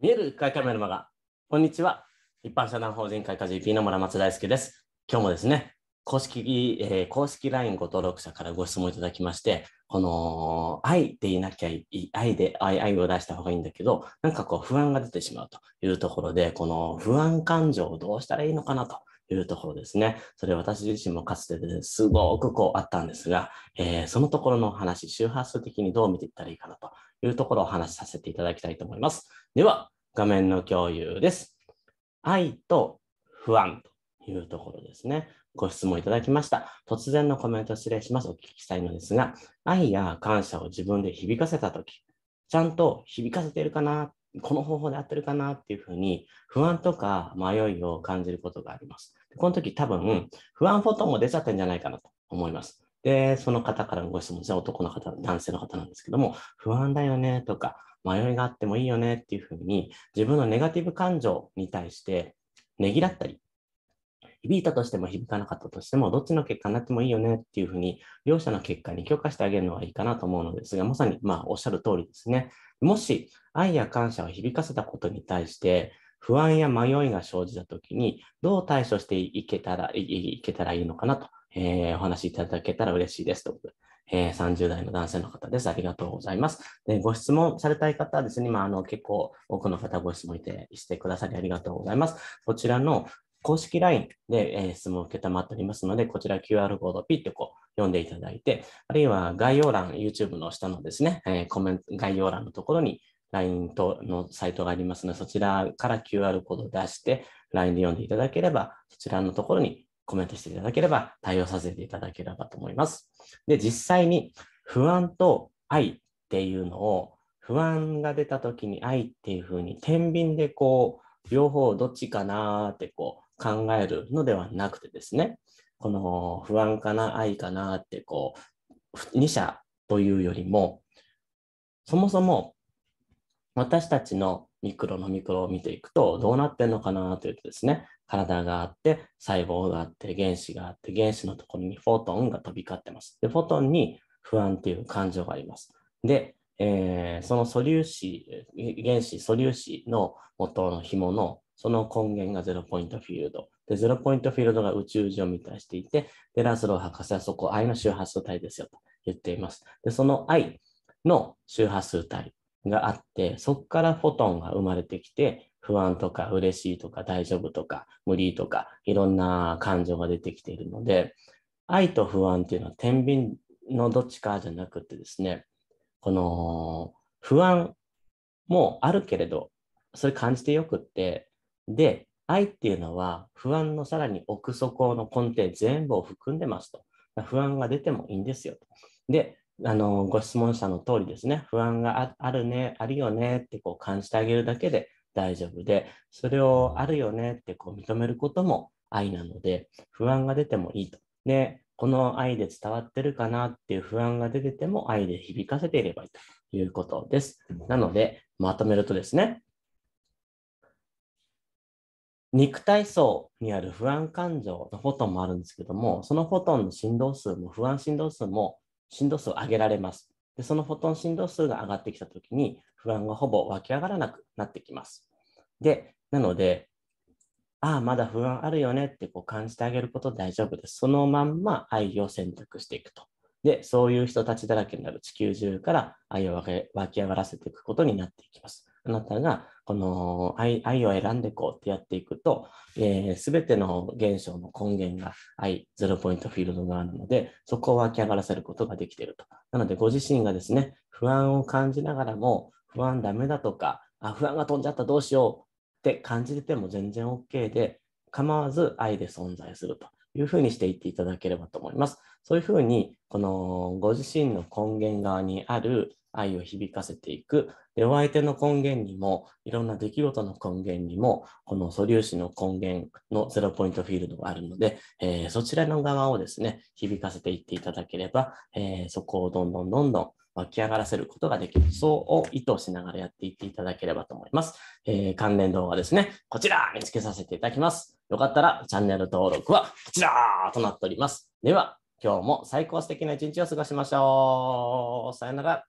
見える会カメラマこんにちは。一般社団法人会科 GP の村松大輔です。今日もですね、公式、えー、公式 LINE ご登録者からご質問いただきまして、この、愛でいなきゃいい、愛で愛、愛を出した方がいいんだけど、なんかこう不安が出てしまうというところで、この不安感情をどうしたらいいのかなというところですね。それ私自身もかつてですごくこうあったんですが、えー、そのところの話、周波数的にどう見ていったらいいかなというところをお話しさせていただきたいと思います。では、画面の共有です。愛と不安というところですね。ご質問いただきました。突然のコメント失礼します。お聞きしたいのですが、愛や感謝を自分で響かせたとき、ちゃんと響かせているかなこの方法で合ってるかなっていうふうに不安とか迷いを感じることがあります。この時多分不安フォトも出ちゃってんじゃないかなと思います。で、その方からのご質問じゃ男の方、男性の方なんですけども、不安だよねとか迷いがあってもいいよねっていうふうに自分のネガティブ感情に対してねぎらったり響いたとしても響かなかったとしても、どっちの結果になってもいいよねっていうふうに、両者の結果に許可してあげるのはいいかなと思うのですが、まさにまあおっしゃる通りですね。もし愛や感謝を響かせたことに対して、不安や迷いが生じたときに、どう対処していけたらいけたらいいのかなと、えー、お話しいただけたら嬉しいですと。えー、30代の男性の方です。ありがとうございます。でご質問されたい方はですね、まあ、あの結構多くの方ご質問いてしてくださりありがとうございます。こちらの、公式 LINE で、え質問を受けたまっておりますので、こちら QR コードピッとこう読んでいただいて、あるいは概要欄、YouTube の下のですね、えコメント、概要欄のところに LINE とのサイトがありますので、そちらから QR コードを出して、LINE で読んでいただければ、そちらのところにコメントしていただければ、対応させていただければと思います。で、実際に不安と愛っていうのを、不安が出た時に愛っていうふうに、天秤でこう、両方どっちかなーってこ考えるのではなくてですね、この不安かな、愛かなってこう、二者というよりも、そもそも私たちのミクロのミクロを見ていくとどうなってんのかなというとですね、体があって、細胞があって、原子があって、原子のところにフォトンが飛び交ってます。で、フォトンに不安っていう感情があります。で、えー、その素粒子、原子、素粒子の元の紐のその根源がゼロポイントフィールド。で、ゼロポイントフィールドが宇宙上を満たしていて、で、ラスロー博士はそこ、愛の周波数帯ですよと言っています。で、その愛の周波数帯があって、そこからフォトンが生まれてきて、不安とか嬉しいとか大丈夫とか無理とかいろんな感情が出てきているので、愛と不安っていうのは天秤のどっちかじゃなくてですね、この不安もあるけれど、それ感じてよくって、で、愛っていうのは不安のさらに奥底の根底全部を含んでますと。不安が出てもいいんですよと。で、あのご質問者の通りですね、不安があるね、あるよねってこう感じてあげるだけで大丈夫で、それをあるよねってこう認めることも愛なので、不安が出てもいいと。で、この愛で伝わってるかなっていう不安が出てても愛で響かせていればいいということです。なので、まとめるとですね、肉体層にある不安感情のフォトンもあるんですけども、そのフォトンの振動数も不安振動数も振動数を上げられます。でそのフォトン振動数が上がってきたときに不安がほぼ湧き上がらなくなってきます。で、なので、ああ、まだ不安あるよねってこう感じてあげること大丈夫です。そのまんま愛を選択していくと。で、そういう人たちだらけになる地球中から愛を湧き上がらせていくことになっていきます。あなたがこの愛愛を選んでいこうってやっていくと、す、えー、べ、ての現象の根源が愛、ゼロポイントフィールドがあるので、そこを湧き上がらせることができていると。なので、ご自身がですね、不安を感じながらも、不安ダメだとか、あ、不安が飛んじゃったどうしようって感じてても全然 OK で、構わず愛で存在するというふうにしていっていただければと思います。そういうふうに、このご自身の根源側にある愛を響かせていく。で、お相手の根源にも、いろんな出来事の根源にも、この素粒子の根源のゼロポイントフィールドがあるので、えー、そちらの側をですね、響かせていっていただければ、えー、そこをどんどんどんどん湧き上がらせることができる。そう意図しながらやっていっていただければと思います。えー、関連動画ですね、こちら見つけさせていただきます。よかったらチャンネル登録はこちらとなっております。では、今日も最高素敵な一日を過ごしましょう。さよなら。